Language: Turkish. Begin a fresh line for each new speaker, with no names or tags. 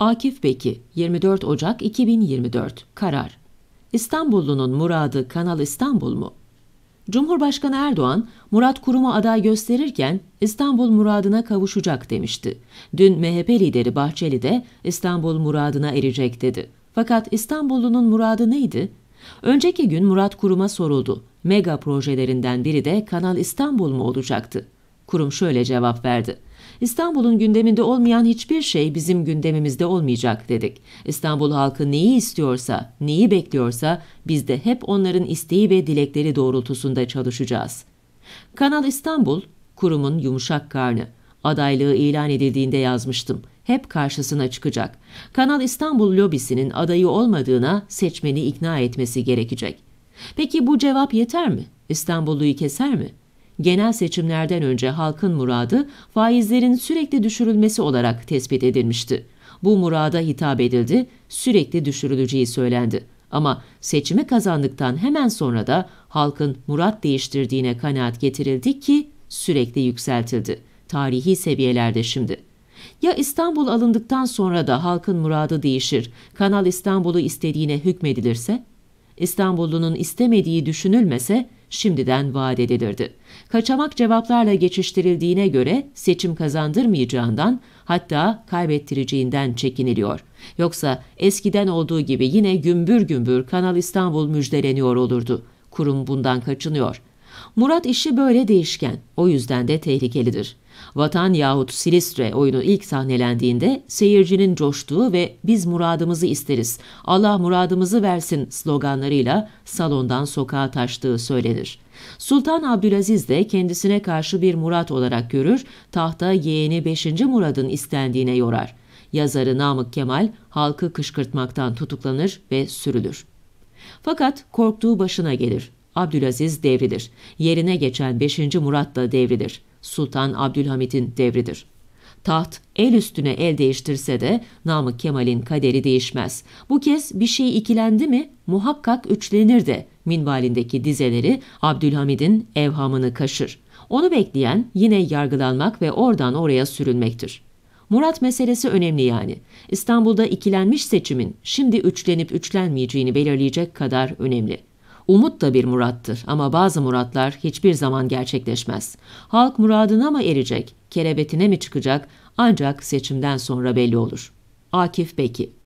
Akif Beki 24 Ocak 2024 Karar İstanbullunun muradı Kanal İstanbul mu? Cumhurbaşkanı Erdoğan, Murat Kurum'u aday gösterirken İstanbul muradına kavuşacak demişti. Dün MHP lideri Bahçeli de İstanbul muradına erecek dedi. Fakat İstanbullunun muradı neydi? Önceki gün Murat Kurum'a soruldu. Mega projelerinden biri de Kanal İstanbul mu olacaktı? Kurum şöyle cevap verdi. İstanbul'un gündeminde olmayan hiçbir şey bizim gündemimizde olmayacak dedik. İstanbul halkı neyi istiyorsa, neyi bekliyorsa biz de hep onların isteği ve dilekleri doğrultusunda çalışacağız. Kanal İstanbul, kurumun yumuşak karnı. Adaylığı ilan edildiğinde yazmıştım. Hep karşısına çıkacak. Kanal İstanbul lobisinin adayı olmadığına seçmeni ikna etmesi gerekecek. Peki bu cevap yeter mi? İstanbulluyu keser mi? genel seçimlerden önce halkın muradı faizlerin sürekli düşürülmesi olarak tespit edilmişti. Bu murada hitap edildi, sürekli düşürüleceği söylendi. Ama seçimi kazandıktan hemen sonra da halkın murat değiştirdiğine kanaat getirildi ki sürekli yükseltildi. Tarihi seviyelerde şimdi. Ya İstanbul alındıktan sonra da halkın muradı değişir, Kanal İstanbul'u istediğine hükmedilirse? İstanbullunun istemediği düşünülmese şimdiden vaat edilirdi. Kaçamak cevaplarla geçiştirildiğine göre seçim kazandırmayacağından hatta kaybettireceğinden çekiniliyor. Yoksa eskiden olduğu gibi yine gümbür gümbür Kanal İstanbul müjdeleniyor olurdu. Kurum bundan kaçınıyor. Murat işi böyle değişken, o yüzden de tehlikelidir. Vatan yahut Silistre oyunu ilk sahnelendiğinde seyircinin coştuğu ve biz muradımızı isteriz, Allah muradımızı versin sloganlarıyla salondan sokağa taştığı söylenir. Sultan Abdülaziz de kendisine karşı bir murat olarak görür, tahta yeğeni 5. Murad'ın istendiğine yorar. Yazarı Namık Kemal halkı kışkırtmaktan tutuklanır ve sürülür. Fakat korktuğu başına gelir. Abdülaziz devrilir. Yerine geçen 5. Murat da devrilir. Sultan Abdülhamit'in devridir. Taht el üstüne el değiştirse de namı Kemal'in kaderi değişmez. Bu kez bir şey ikilendi mi muhakkak üçlenir de minvalindeki dizeleri Abdülhamid'in evhamını kaşır. Onu bekleyen yine yargılanmak ve oradan oraya sürülmektir. Murat meselesi önemli yani. İstanbul'da ikilenmiş seçimin şimdi üçlenip üçlenmeyeceğini belirleyecek kadar önemli. Umut da bir murattır ama bazı muratlar hiçbir zaman gerçekleşmez. Halk muradına mı erecek, kelebetine mi çıkacak ancak seçimden sonra belli olur. Akif Beki